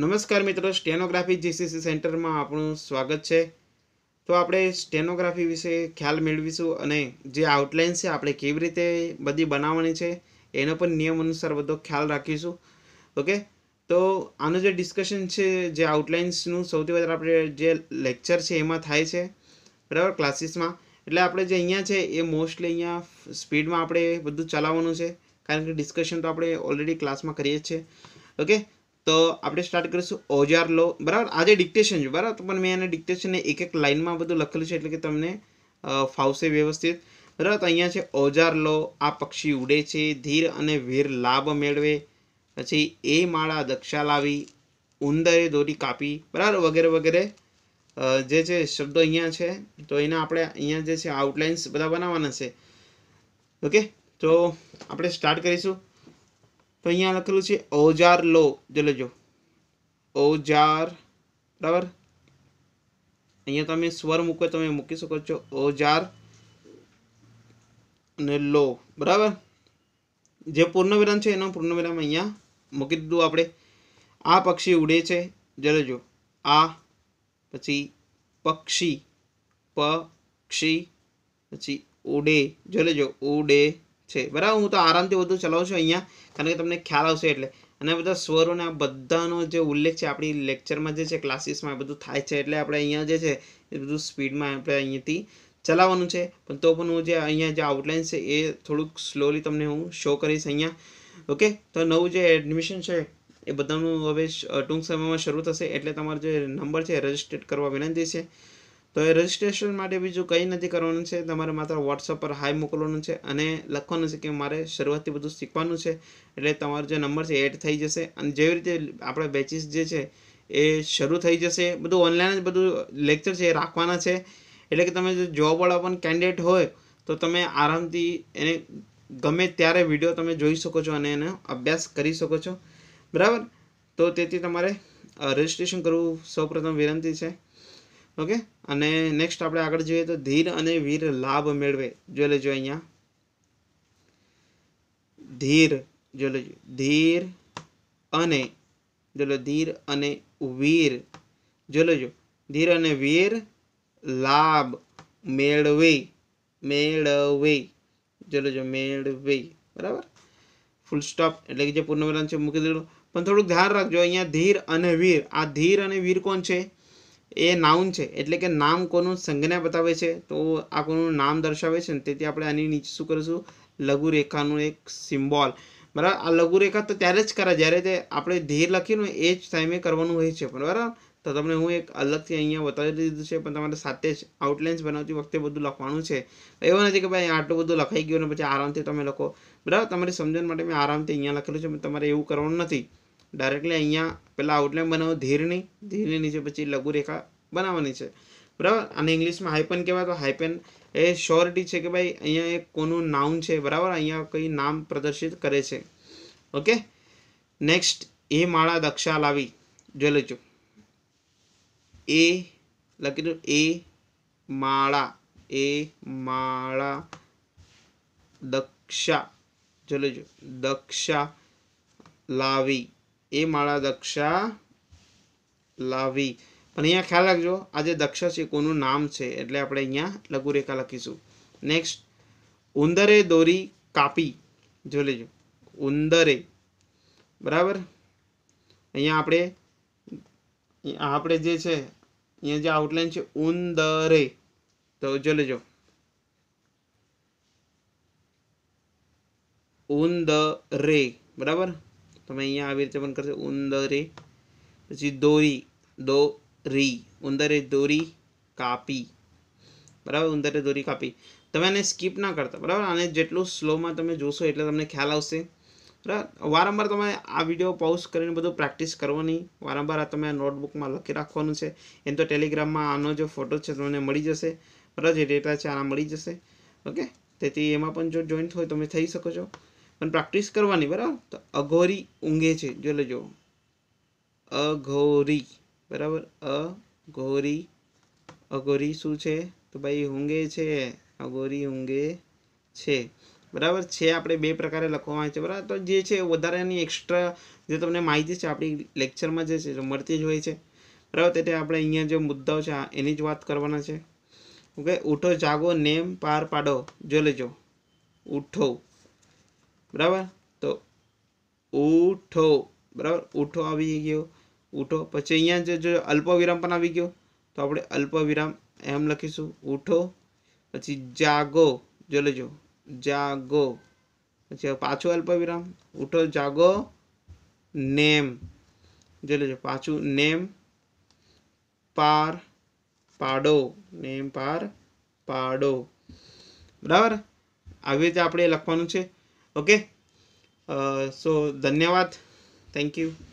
નમસ્કાર મિત્રો stenography GCC સેન્ટરમાં આપણું સ્વાગત છે તો આપણે સ્ટેનોગ્રાફી વિશે ખ્યાલ મેળવીશું અને જે આઉટલાઇન છે આપણે કેવી રીતે બધી બનાવવાની છે એનો પણ નિયમ અનુસાર બધો ખ્યાલ રાખીશું ઓકે તો આનું જે ડિસ્કશન છે જે આઉટલાઇન્સનું સૌથી વધારે આપણે જે લેક્ચર છે એમાં થાય છે બરાબર ક્લાસીસમાં એટલે આપણે જે અહીંયા છે એ મોસ્ટલી અહીંયા સ્પીડમાં આપણે બધું ચલાવવાનું છે કારણ કે ડિસ્કશન તો આપણે ઓલરેડી ક્લાસમાં કરીએ છીએ ઓકે તો આપણે સ્ટાર્ટ કરીશું ઓજાર લો બરાબર આજે ડિક્ટેશન છે બરાબર પણ મેં એને ડિક્ટેશનને એક એક લાઇનમાં બધું લખેલું છે એટલે કે તમને ફાવશે વ્યવસ્થિત બરાબર તો અહીંયા છે ઓજાર લો આ પક્ષી ઉડે છે ધીર અને વીર લાભ મેળવે પછી એ માળા દક્ષા લાવી ઉંદરે દોરી કાપી બરાબર વગેરે વગેરે જે છે શબ્દો અહીંયા છે તો એના આપણે અહીંયા જે છે આઉટલાઇન્સ બધા બનાવવાના છે ઓકે તો આપણે સ્ટાર્ટ કરીશું તો અહીંયા લખેલું છે ઓજાર લો જો લેજો ઓજાર બરાબર અહીંયા તમે સ્વર મૂકો તમે મૂકી શકો છો ઓજાર અને લો બરાબર જે પૂર્ણવિરામ છે એનો પૂર્ણવિરામ અહીંયા મૂકી દીધું આપણે આ પક્ષી ઉડે છે જલેજો આ પછી પક્ષી પક્ષી પછી ઉડે જલેજો ઉડે છે બરાબર હું તો આરામથી બધું ચલાવું છું અહીંયા કારણ કે તમને ખ્યાલ આવશે એટલે અને બધા સ્વરોને આ બધાનો જે ઉલ્લેખ છે આપણી લેક્ચરમાં જે છે ક્લાસીસમાં એ બધું થાય છે એટલે આપણે અહીંયા જે છે એ બધું સ્પીડમાં આપણે અહીંયાથી ચલાવવાનું છે પણ તો પણ હું જે અહીંયા જે આઉટલાઇન છે એ થોડુંક સ્લોલી તમને હું શો કરીશ અહીંયા ઓકે તો નવું જે એડમિશન છે એ બધાનું હવે ટૂંક સમયમાં શરૂ થશે એટલે તમારો જે નંબર છે રજિસ્ટર્ડ કરવા વિનંતી છે તો એ રજીસ્ટ્રેશન માટે બીજું કંઈ નથી કરવાનું છે તમારે માત્ર વોટ્સઅપ પર હાઈ મોકલવાનું છે અને લખવાનું છે કે મારે શરૂઆતથી બધું શીખવાનું છે એટલે તમારો જે નંબર છે એડ થઈ જશે અને જેવી રીતે આપણે બેચીસ જે છે એ શરૂ થઈ જશે બધું ઓનલાઈન જ બધું લેક્ચર છે એ રાખવાના છે એટલે કે તમે જો જોબવાળા પણ કેન્ડિડેટ હોય તો તમે આરામથી એને ગમે ત્યારે વિડીયો તમે જોઈ શકો છો અને એનો અભ્યાસ કરી શકો છો બરાબર તો તેથી તમારે રજીસ્ટ્રેશન કરવું સૌપ્રથમ વિનંતી છે ઓકે અને નેક્સ્ટ આપણે આગળ જોઈએ તો ધીર અને વીર લાભ મેળવે જો લેજો અહીંયા ધીર જો લેજો ધીર અને જો લો ધીર અને વીર જો લેજો ધીર અને વીર લાભ મેળવે મેળવે જોઈ લેજો મેળવે બરાબર ફૂલ સ્ટોપ એટલે કે જે પૂર્ણ વિરામ છે મૂકી દીધું પણ થોડુંક ધ્યાન રાખજો અહીંયા ધીર અને વીર આ ધીર અને વીર કોણ છે એ નાઉન છે એટલે કે નામ કોનું સંજ્ઞા બતાવે છે તો આ કોનું નામ દર્શાવે છે ને તેથી આપણે આની નીચે શું કરીશું લઘુરેખાનું એક સિમ્બોલ બરાબર આ લઘુરેખા તો ત્યારે જ કરાય જ્યારે તે આપણે ધીર લખીને એ જ ટાઈમે કરવાનું હોય છે બરાબર તો તમને હું એક અલગથી અહીંયા બતાવી દીધું છે પણ તમારે સાથે જ આઉટલાઇન્સ બનાવતી વખતે બધું લખવાનું છે એવું નથી કે ભાઈ આટલું બધું લખાઈ ગયું ને પછી આરામથી તમે લખો બરાબર તમારી સમજણ માટે મેં આરામથી અહીંયા લખેલું છે પણ તમારે એવું કરવાનું નથી ડાયરેક્ટલી અહીંયા પહેલાં આઉટલાઇન બનાવો ધીરની ધીરની નીચે પછી લઘુરેખા બનાવવાની છે બરાબર અને ઇંગ્લિશમાં હાઇપન કહેવાય તો હાઇપન એ શ્યોરિટી છે કે ભાઈ અહીંયા એક કોનું નાઉન છે બરાબર અહીંયા કંઈ નામ પ્રદર્શિત કરે છે ઓકે નેક્સ્ટ એ માળા દક્ષા લાવી જોઈ લેજો એ લખી દો એ માળા એ માળા દક્ષા જોઈ લેજો દક્ષા લાવી એ માળા દક્ષા લાવી પણ અહીંયા ખ્યાલ રાખજો આ જે દક્ષ છે કોનું નામ છે એટલે આપણે અહીંયા લઘુરેખા લખીશું નેક્સ્ટ ઉંદરે દોરી કાપી જો લેજો ઉંદરે બરાબર અહીંયા આપણે આપણે જે છે અહીંયા જે આઉટલાઈન છે ઉંદરે તો જો લેજો ઉંદરે બરાબર તમે અહીંયા આવી રીતે પણ કરશો ઉંદરે પછી દોરી દો રી ઉંદરે દોરી કાપી બરાબર ઉંદરે દોરી કાપી તમે આને સ્કીપ ના કરતા બરાબર આને જેટલું સ્લોમાં તમે જોશો એટલે તમને ખ્યાલ આવશે બરાબર વારંવાર તમે આ વિડીયો પોઝ કરીને બધું પ્રેક્ટિસ કરવાની વારંવાર આ તમે નોટબુકમાં લખી રાખવાનું છે એમ તો ટેલિગ્રામમાં આનો જે ફોટો છે તમને મળી જશે બરાબર જે ડેટા છે આના મળી જશે ઓકે તેથી એમાં પણ જો જોઈન્ટ હોય તમે થઈ શકો છો પણ પ્રેક્ટિસ કરવાની બરાબર તો અઘોરી ઊંઘે છે જો લેજો અઘોરી બરાબર અઘોરી અઘોરી શું છે તો ભાઈ ઊંઘે છે અઘોરી ઊંઘે છે બરાબર છે આપણે બે પ્રકારે લખવામાં આવે છે બરાબર તો જે છે વધારાની એક્સ્ટ્રા જે તમને માહિતી છે આપણી લેક્ચરમાં જે છે મળતી જ હોય છે બરાબર તેથી આપણે અહીંયા જે મુદ્દાઓ છે એની જ વાત કરવાના છે ઓકે ઉઠો જાગો નેમ પાર પાડો જો લેજો ઉઠો બરાબર તો ઉઠો બરાબર ઉઠો આવી ગયો ઉઠો પછી અહીંયા જે જો અલ્પવિરામ પણ આવી ગયો તો આપણે અલ્પવિરામ એમ લખીશું ઉઠો પછી જાગો જો લેજો જાગો પછી પાછું અલ્પવિરામ ઉઠો જાગો નેમ જો લેજો પાછું નેમ પાર પાડો નેમ પાર પાડો બરાબર આવી રીતે આપણે લખવાનું છે okay uh, so dhanyawad thank you